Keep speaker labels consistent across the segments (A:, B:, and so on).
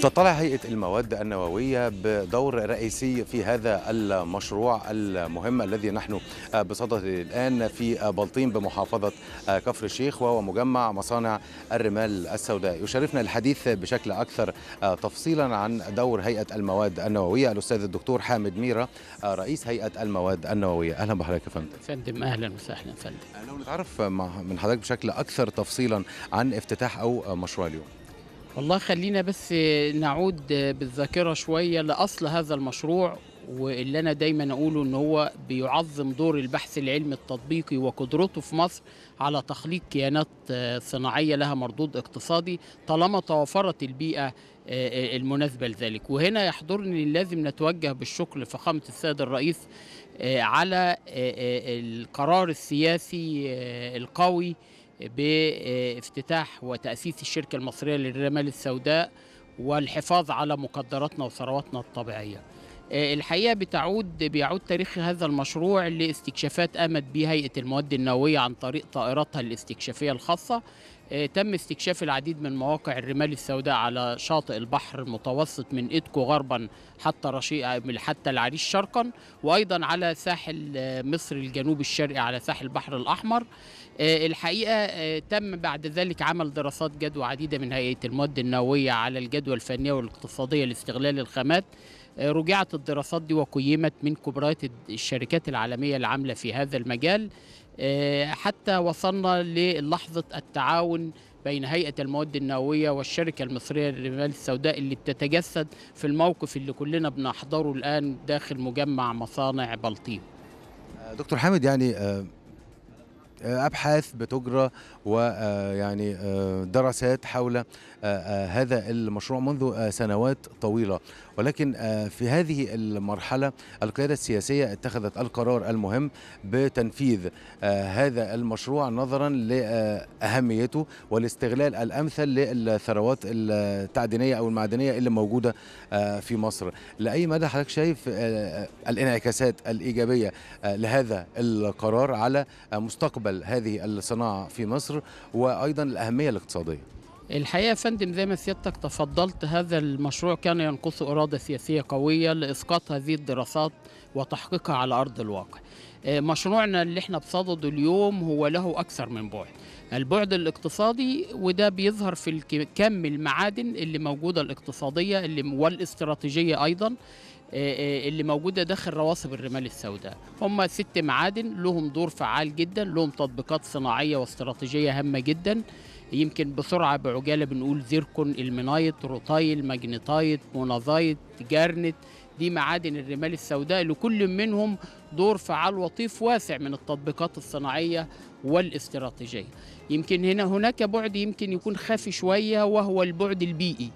A: تطلع هيئة المواد النووية بدور رئيسي في هذا المشروع المهم الذي نحن بصدده الآن في بلطيم بمحافظة كفر الشيخ وهو مجمع مصانع الرمال السوداء يشرفنا الحديث بشكل أكثر تفصيلا عن دور هيئة المواد النووية الأستاذ الدكتور حامد ميرة رئيس هيئة المواد النووية أهلا بحضرتك يا فندم
B: فندم أهلا وسهلا فندم
A: لو نتعرف من حضرتك بشكل أكثر تفصيلا عن افتتاح أو مشروع اليوم والله خلينا بس
B: نعود بالذاكره شويه لاصل هذا المشروع واللي انا دايما اقوله ان هو بيعظم دور البحث العلمي التطبيقي وقدرته في مصر على تخليق كيانات صناعيه لها مردود اقتصادي طالما توفرت البيئه المناسبه لذلك وهنا يحضرني لازم نتوجه بالشكر لفخامه السيد الرئيس على القرار السياسي القوي بافتتاح وتأسيس الشركة المصرية للرمال السوداء والحفاظ على مقدراتنا وثرواتنا الطبيعية آه، الحقيقه بتعود بيعود تاريخ هذا المشروع لاستكشافات قامت به هيئه المواد النوويه عن طريق طائراتها الاستكشافيه الخاصه آه، تم استكشاف العديد من مواقع الرمال السوداء على شاطئ البحر المتوسط من إدكو غربا حتى رشيق حتى العريش شرقا وايضا على ساحل آه، مصر الجنوب الشرقي على ساحل البحر الاحمر الحقيقه تم بعد ذلك عمل دراسات جدوى عديده من هيئه المواد النوويه على الجدوى الفنيه والاقتصاديه لاستغلال الخامات آه، رجعت الدراسات دي وقيمت من كبريات الشركات العالمية العاملة في هذا المجال آه، حتى وصلنا للحظة التعاون بين هيئة المواد النووية والشركة المصرية للرمال السوداء اللي بتتجسد في الموقف اللي كلنا بنحضره الآن داخل مجمع مصانع
A: بلطيم آه، دكتور حامد يعني ابحاث بتجرى ويعني آه، آه، دراسات حول آه، هذا المشروع منذ سنوات طويله ولكن في هذه المرحله القياده السياسيه اتخذت القرار المهم بتنفيذ هذا المشروع نظرا لاهميته والاستغلال الامثل للثروات التعدينيه او المعدنيه اللي موجوده في مصر لاي مدى حضرتك شايف الانعكاسات الايجابيه لهذا القرار على مستقبل مستقبل هذه الصناعة في مصر وأيضا الأهمية الاقتصادية الحقيقة يا فندم زي ما سيادتك تفضلت هذا
B: المشروع كان ينقص إرادة سياسية قوية لإسقاط هذه الدراسات وتحقيقها على أرض الواقع آه، مشروعنا اللي احنا بصدده اليوم هو له أكثر من بعد البعد الاقتصادي وده بيظهر في كم المعادن اللي موجوده الاقتصاديه اللي والاستراتيجيه ايضا اللي موجوده داخل رواسب الرمال السوداء هم ست معادن لهم دور فعال جدا لهم تطبيقات صناعيه واستراتيجيه هامه جدا يمكن بسرعه بعجاله بنقول زيركون المنايت روتايل ماجنتايت مونازايت جارنت دي معادن الرمال السوداء لكل منهم دور فعال وطيف واسع من التطبيقات الصناعيه والاستراتيجيه يمكن هنا هناك بعد يمكن يكون خافي شويه وهو البعد البيئي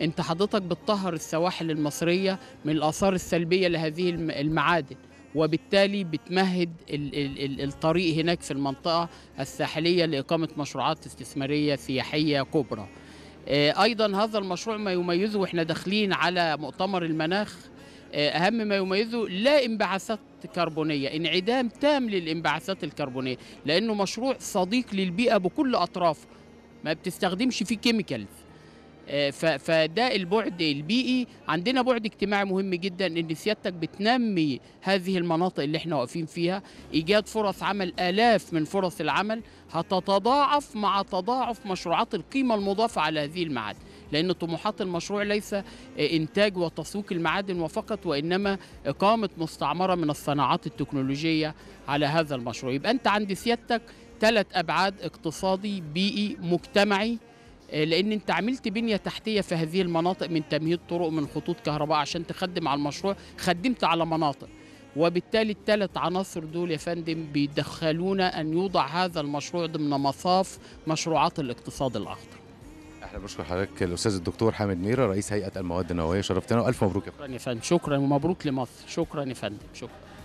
B: انت حضرتك بتطهر السواحل المصريه من الاثار السلبيه لهذه المعادن وبالتالي بتمهد الطريق هناك في المنطقة الساحلية لإقامة مشروعات استثمارية سياحية كبرى آه، أيضا هذا المشروع ما يميزه وإحنا داخلين على مؤتمر المناخ آه، أهم ما يميزه لا انبعاثات كربونية انعدام تام للانبعاثات الكربونية لأنه مشروع صديق للبيئة بكل أطرافه ما بتستخدمش فيه كيميكالز آه، فده البعد البيئي عندنا بعد اجتماعي مهم جدا ان سيادتك بتنمي هذه المناطق اللي احنا واقفين فيها ايجاد فرص عمل الاف من فرص العمل هتتضاعف مع تضاعف مشروعات القيمه المضافه على هذه المعادن لأن طموحات المشروع ليس آه، إنتاج وتسويق المعادن وفقط وإنما إقامة مستعمرة من الصناعات التكنولوجية على هذا المشروع يبقى أنت عند سيادتك ثلاث أبعاد اقتصادي بيئي مجتمعي آه، لان انت عملت بنيه تحتيه في هذه المناطق من تمهيد طرق من خطوط كهرباء عشان تخدم على المشروع خدمت على مناطق وبالتالي الثلاث عناصر دول يا فندم بيدخلونا ان يوضع هذا المشروع ضمن مصاف مشروعات الاقتصاد الاخضر
A: احنا بشكر حضرتك الاستاذ الدكتور حامد ميره رئيس هيئه المواد النوويه شرفتنا والف مبروك يا
B: فندم شكرا يا فندم شكرا ومبروك لمصر شكرا يا فندم شكرا